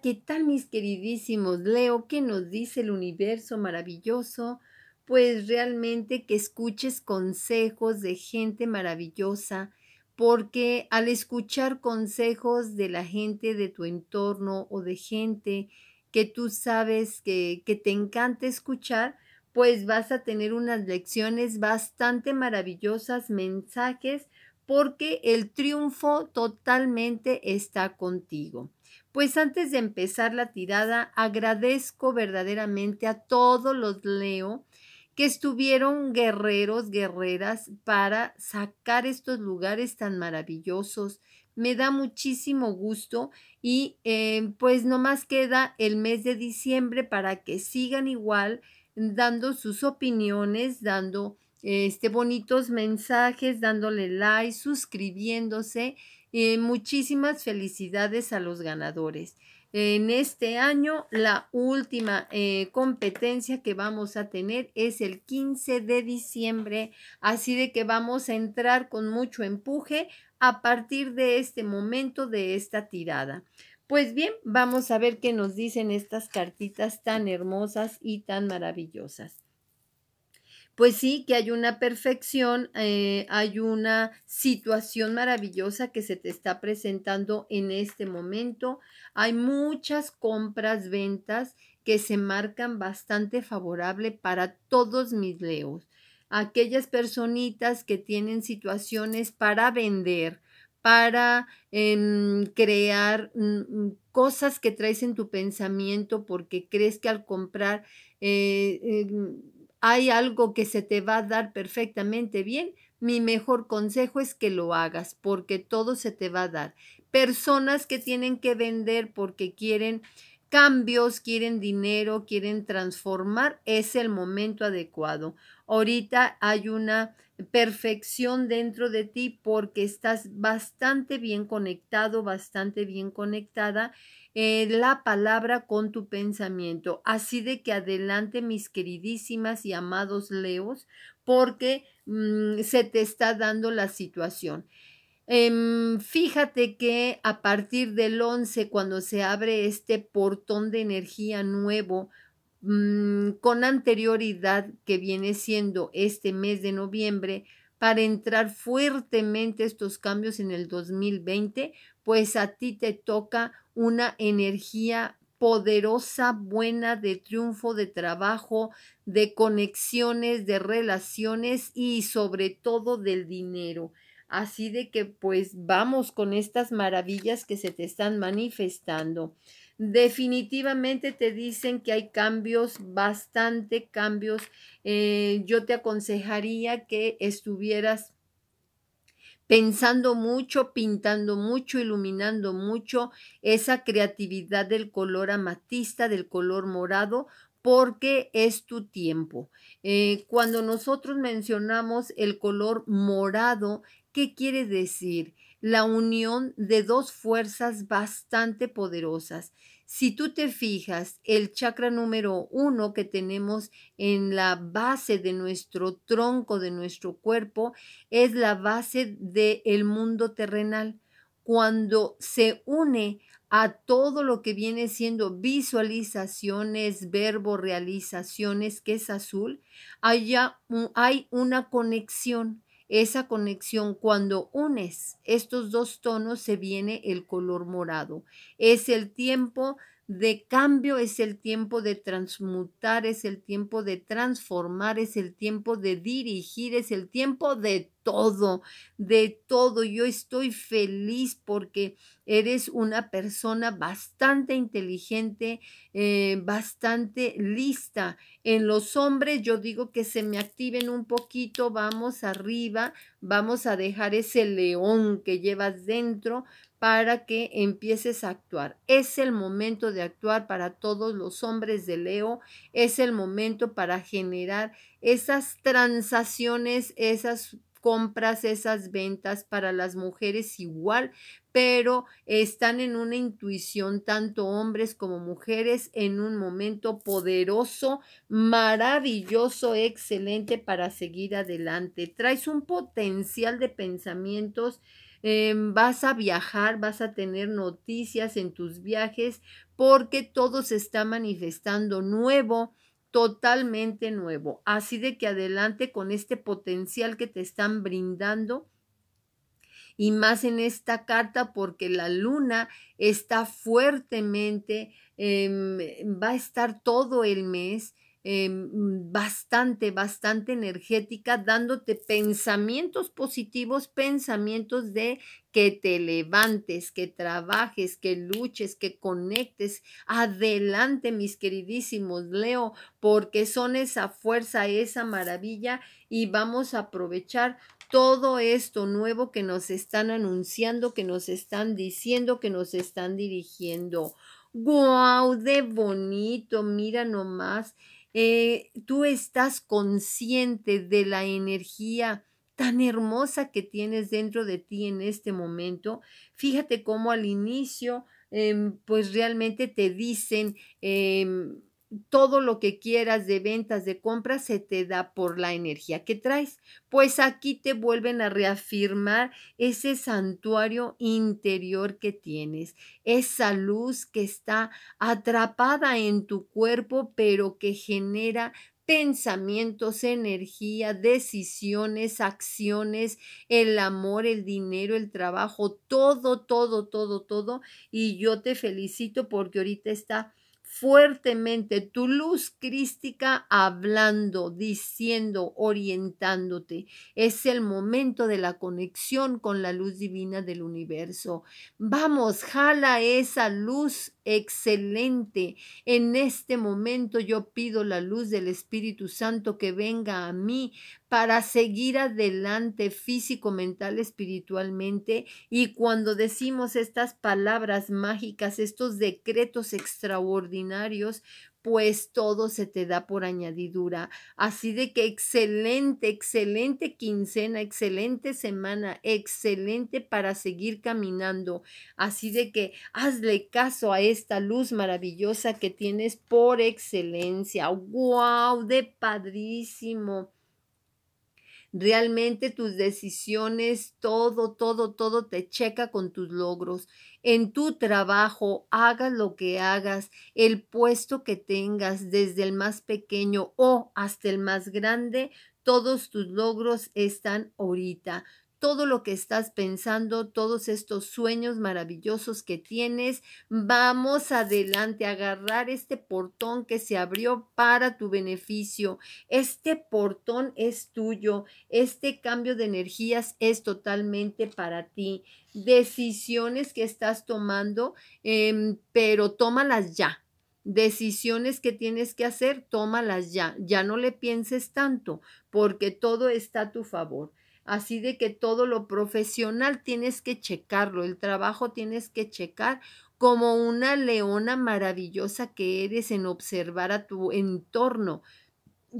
¿Qué tal mis queridísimos? Leo, ¿qué nos dice el universo maravilloso? Pues realmente que escuches consejos de gente maravillosa, porque al escuchar consejos de la gente de tu entorno o de gente que tú sabes que, que te encanta escuchar, pues vas a tener unas lecciones bastante maravillosas, mensajes porque el triunfo totalmente está contigo. Pues antes de empezar la tirada, agradezco verdaderamente a todos los Leo que estuvieron guerreros, guerreras, para sacar estos lugares tan maravillosos. Me da muchísimo gusto y eh, pues no más queda el mes de diciembre para que sigan igual dando sus opiniones, dando este, bonitos mensajes, dándole like, suscribiéndose. Eh, muchísimas felicidades a los ganadores. En este año, la última eh, competencia que vamos a tener es el 15 de diciembre, así de que vamos a entrar con mucho empuje a partir de este momento de esta tirada. Pues bien, vamos a ver qué nos dicen estas cartitas tan hermosas y tan maravillosas pues sí, que hay una perfección, eh, hay una situación maravillosa que se te está presentando en este momento. Hay muchas compras, ventas que se marcan bastante favorable para todos mis leos. Aquellas personitas que tienen situaciones para vender, para em, crear mm, mm, cosas que traes en tu pensamiento porque crees que al comprar eh, em, hay algo que se te va a dar perfectamente bien, mi mejor consejo es que lo hagas porque todo se te va a dar. Personas que tienen que vender porque quieren cambios, quieren dinero, quieren transformar, es el momento adecuado. Ahorita hay una perfección dentro de ti porque estás bastante bien conectado, bastante bien conectada eh, la palabra con tu pensamiento. Así de que adelante mis queridísimas y amados leos porque mm, se te está dando la situación. Em, fíjate que a partir del 11, cuando se abre este portón de energía nuevo, Mm, con anterioridad que viene siendo este mes de noviembre para entrar fuertemente estos cambios en el 2020, pues a ti te toca una energía poderosa, buena, de triunfo, de trabajo, de conexiones, de relaciones y sobre todo del dinero. Así de que pues vamos con estas maravillas que se te están manifestando definitivamente te dicen que hay cambios, bastante cambios. Eh, yo te aconsejaría que estuvieras pensando mucho, pintando mucho, iluminando mucho esa creatividad del color amatista, del color morado, porque es tu tiempo. Eh, cuando nosotros mencionamos el color morado, ¿qué quiere decir? la unión de dos fuerzas bastante poderosas. Si tú te fijas, el chakra número uno que tenemos en la base de nuestro tronco, de nuestro cuerpo, es la base del mundo terrenal. Cuando se une a todo lo que viene siendo visualizaciones, verbo, realizaciones, que es azul, allá hay una conexión esa conexión, cuando unes estos dos tonos, se viene el color morado. Es el tiempo de cambio, es el tiempo de transmutar, es el tiempo de transformar, es el tiempo de dirigir, es el tiempo de todo, de todo. Yo estoy feliz porque eres una persona bastante inteligente, eh, bastante lista. En los hombres yo digo que se me activen un poquito, vamos arriba, vamos a dejar ese león que llevas dentro para que empieces a actuar. Es el momento de actuar para todos los hombres de Leo, es el momento para generar esas transacciones, esas compras, esas ventas para las mujeres igual, pero están en una intuición tanto hombres como mujeres en un momento poderoso, maravilloso, excelente para seguir adelante. Traes un potencial de pensamientos. Eh, vas a viajar, vas a tener noticias en tus viajes porque todo se está manifestando nuevo totalmente nuevo. Así de que adelante con este potencial que te están brindando y más en esta carta porque la luna está fuertemente, em, va a estar todo el mes Em, bastante, bastante energética, dándote pensamientos positivos, pensamientos de que te levantes, que trabajes, que luches, que conectes. Adelante, mis queridísimos Leo, porque son esa fuerza, esa maravilla y vamos a aprovechar todo esto nuevo que nos están anunciando, que nos están diciendo, que nos están dirigiendo. ¡Guau! ¡Wow, ¡De bonito! Mira nomás eh, tú estás consciente de la energía tan hermosa que tienes dentro de ti en este momento. Fíjate cómo al inicio, em, pues realmente te dicen, em, todo lo que quieras de ventas, de compras, se te da por la energía que traes. Pues aquí te vuelven a reafirmar ese santuario interior que tienes, esa luz que está atrapada en tu cuerpo, pero que genera pensamientos, energía, decisiones, acciones, el amor, el dinero, el trabajo, todo, todo, todo, todo. Y yo te felicito porque ahorita está fuertemente tu luz crística hablando, diciendo, orientándote. Es el momento de la conexión con la luz divina del universo. Vamos, jala esa luz excelente. En este momento yo pido la luz del Espíritu Santo que venga a mí para seguir adelante físico, mental, espiritualmente. Y cuando decimos estas palabras mágicas, estos decretos extraordinarios, pues todo se te da por añadidura. Así de que excelente, excelente quincena, excelente semana, excelente para seguir caminando. Así de que hazle caso a esta luz maravillosa que tienes por excelencia. ¡Wow! De padrísimo. Realmente tus decisiones, todo, todo, todo te checa con tus logros. En tu trabajo, haga lo que hagas, el puesto que tengas, desde el más pequeño o hasta el más grande, todos tus logros están ahorita todo lo que estás pensando, todos estos sueños maravillosos que tienes. Vamos adelante, agarrar este portón que se abrió para tu beneficio. Este portón es tuyo, este cambio de energías es totalmente para ti. Decisiones que estás tomando, em, pero tómalas ya. Decisiones que tienes que hacer, tómalas ya. Ya no le pienses tanto, porque todo está a tu favor. Así de que todo lo profesional tienes que checarlo, el trabajo tienes que checar como una leona maravillosa que eres en observar a tu entorno,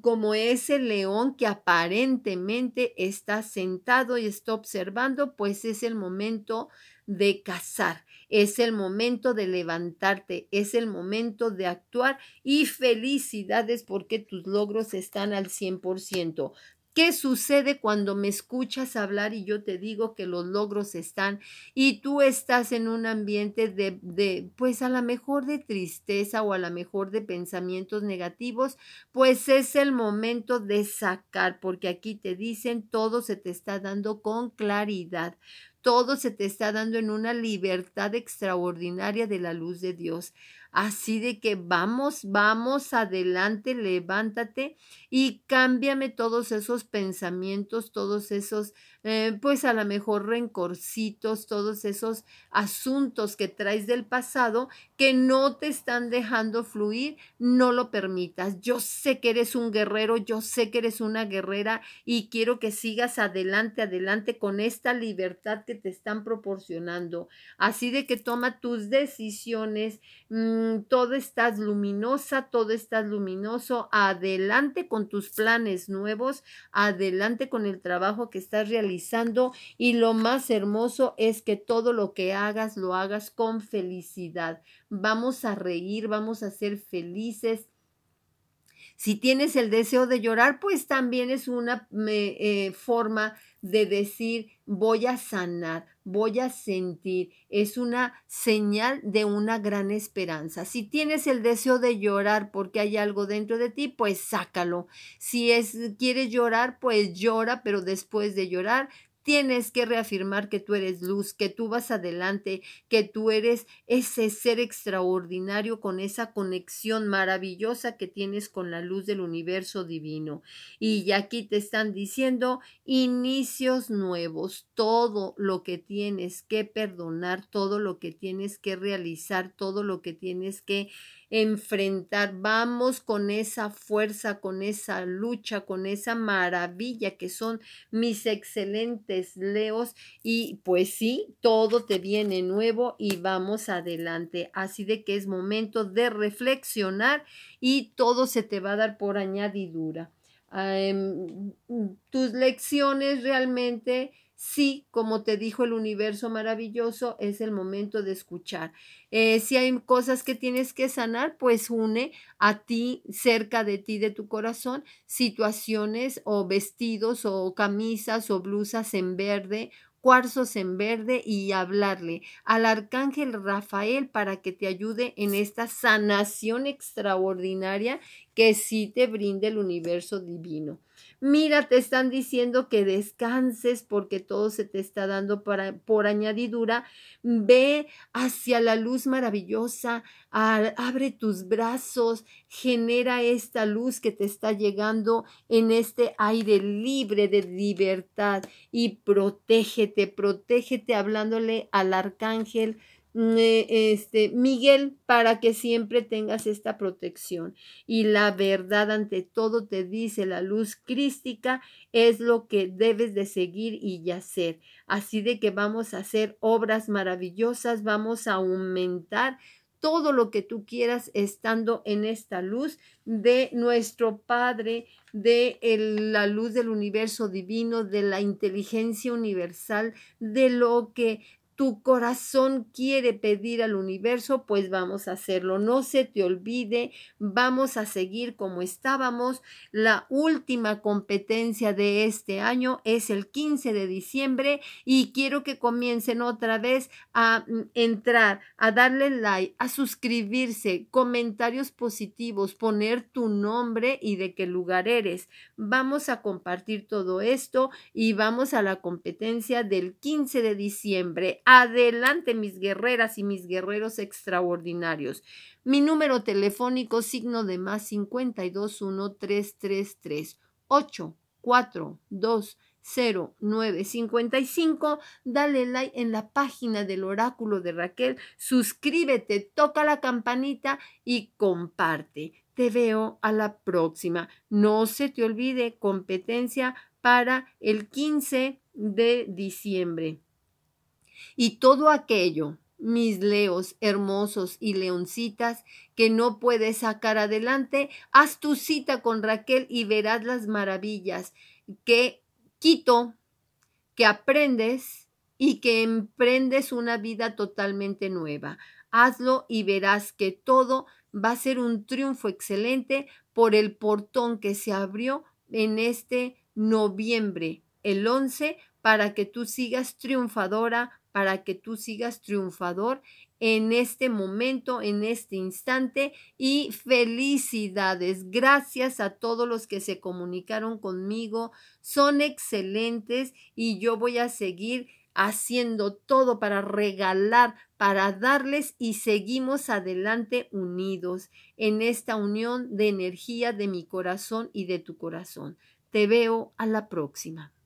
como ese león que aparentemente está sentado y está observando, pues es el momento de cazar, es el momento de levantarte, es el momento de actuar y felicidades porque tus logros están al 100%. ¿Qué sucede cuando me escuchas hablar y yo te digo que los logros están y tú estás en un ambiente de, pues a lo mejor de tristeza o a lo mejor de pensamientos negativos? Pues es el momento de sacar, porque aquí te dicen todo se te está dando con claridad. Todo se te está dando en una libertad extraordinaria de la luz de Dios. Así de que vamos, vamos, adelante, levántate y cámbiame todos esos pensamientos, todos esos, eh, pues a lo mejor rencorcitos, todos esos asuntos que traes del pasado que no te están dejando fluir, no lo permitas. Yo sé que eres un guerrero, yo sé que eres una guerrera y quiero que sigas adelante, adelante con esta libertad que te están proporcionando. Así de que toma tus decisiones. Mm, Mm, todo estás luminosa, todo estás luminoso. Adelante con tus planes nuevos, adelante con el trabajo que estás realizando y lo más hermoso es que todo lo que hagas lo hagas con felicidad. Vamos a reír, vamos a ser felices. Si tienes el deseo de llorar, pues también es una eh, forma de decir voy a sanar, voy a sentir. Es una señal de una gran esperanza. Si tienes el deseo de llorar porque hay algo dentro de ti, pues sácalo. Si es, quieres llorar, pues llora, pero después de llorar, Tienes que reafirmar que tú eres luz, que tú vas adelante, que tú eres ese ser extraordinario con esa conexión maravillosa que tienes con la luz del universo divino. Y aquí te están diciendo inicios nuevos, todo lo que tienes que perdonar, todo lo que tienes que realizar, todo lo que tienes que enfrentar. Vamos con esa fuerza, con esa lucha, con esa maravilla que son mis excelentes leos y pues sí, todo te viene nuevo y vamos adelante. Así de que es momento de reflexionar y todo se te va a dar por añadidura. Ah, em, mm, tus lecciones realmente sí, como te dijo el universo maravilloso, es el momento de escuchar. Eh, si hay cosas que tienes que sanar, pues une a ti, cerca de ti, de tu corazón, situaciones o vestidos o camisas o blusas en verde cuarzos en verde y hablarle al arcángel Rafael para que te ayude en esta sanación extraordinaria que sí te brinde el universo divino. Mira, te están diciendo que descanses porque todo se te está dando para, por añadidura. Ve hacia la luz maravillosa, abre tus brazos, genera esta luz que te está llegando en este aire libre de libertad y protégete, protégete hablándole al arcángel eh, este, Miguel, para que siempre tengas esta protección. Y la verdad ante todo te dice, la luz crística es lo que debes de seguir y yacer hacer. Así de que vamos a hacer obras maravillosas, vamos a aumentar todo lo que tú quieras estando en esta luz de nuestro Padre, de la luz del universo divino, de la inteligencia universal, de lo que tu corazón quiere pedir al universo, pues vamos a hacerlo. No se te olvide, vamos a seguir como estábamos. La última competencia de este año es el 15 de diciembre y quiero que comiencen otra vez a mm, entrar, a darle like, a suscribirse, comentarios positivos, poner tu nombre y de qué lugar eres. Vamos a compartir todo esto y vamos a la competencia del 15 de diciembre Adelante, mis guerreras y mis guerreros extraordinarios. Mi número telefónico, signo de más 521 333 9 Dale like en la página del oráculo de Raquel, suscríbete, toca la campanita y comparte. Te veo a la próxima. No se te olvide competencia para el 15 de diciembre. Y todo aquello, mis leos hermosos y leoncitas, que no puedes sacar adelante, haz tu cita con Raquel y verás las maravillas que quito, que aprendes y que emprendes una vida totalmente nueva. Hazlo y verás que todo va a ser un triunfo excelente por el portón que se abrió en este noviembre, el 11, para que tú sigas triunfadora, para que tú sigas triunfador en este momento, en este instante. Y felicidades. Gracias a todos los que se comunicaron conmigo. Son excelentes y yo voy a seguir haciendo todo para regalar, para darles y seguimos adelante unidos en esta unión de energía de mi corazón y de tu corazón. Te veo a la próxima.